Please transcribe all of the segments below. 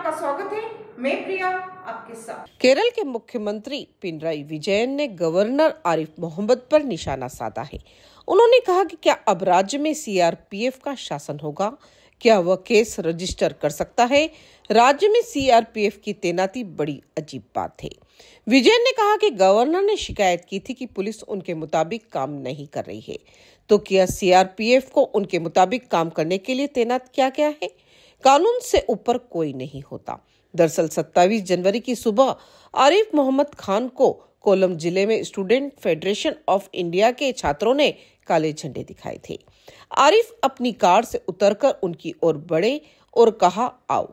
आपका स्वागत है मैं प्रिया आपके साथ केरल के मुख्यमंत्री पिनराई विजयन ने गवर्नर आरिफ मोहम्मद पर निशाना साधा है उन्होंने कहा कि क्या अब राज्य में सीआरपीएफ का शासन होगा क्या वह केस रजिस्टर कर सकता है राज्य में सीआरपीएफ की तैनाती बड़ी अजीब बात है विजयन ने कहा कि गवर्नर ने शिकायत की थी कि पुलिस उनके मुताबिक काम नहीं कर रही है तो क्या सीआरपीएफ को उनके मुताबिक काम करने के लिए तैनात किया गया है कानून से ऊपर कोई नहीं होता दरअसल 27 जनवरी की सुबह आरिफ मोहम्मद खान को कोलम जिले में स्टूडेंट फेडरेशन ऑफ इंडिया के छात्रों ने काले झंडे दिखाए थे आरिफ अपनी कार से उतरकर उनकी ओर बढ़े और कहा आओ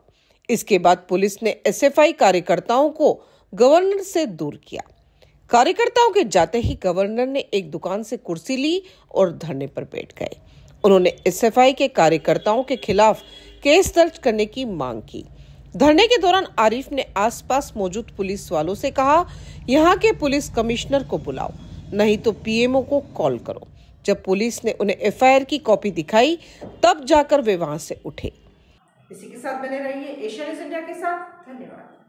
इसके बाद पुलिस ने एसएफआई कार्यकर्ताओं को गवर्नर से दूर किया कार्यकर्ताओं के जाते ही गवर्नर ने एक दुकान से कुर्सी ली और धरने पर बैठ गए उन्होंने एसएफआई के कार्यकर्ताओं के खिलाफ केस दर्ज करने की मांग की धरने के दौरान आरिफ ने आसपास मौजूद पुलिस वालों से कहा यहाँ के पुलिस कमिश्नर को बुलाओ नहीं तो पीएमओ को कॉल करो जब पुलिस ने उन्हें एफआईआर की कॉपी दिखाई तब जाकर वे वहां से उठे इसी के साथ बने रहिए न्यूज इंडिया के साथ धन्यवाद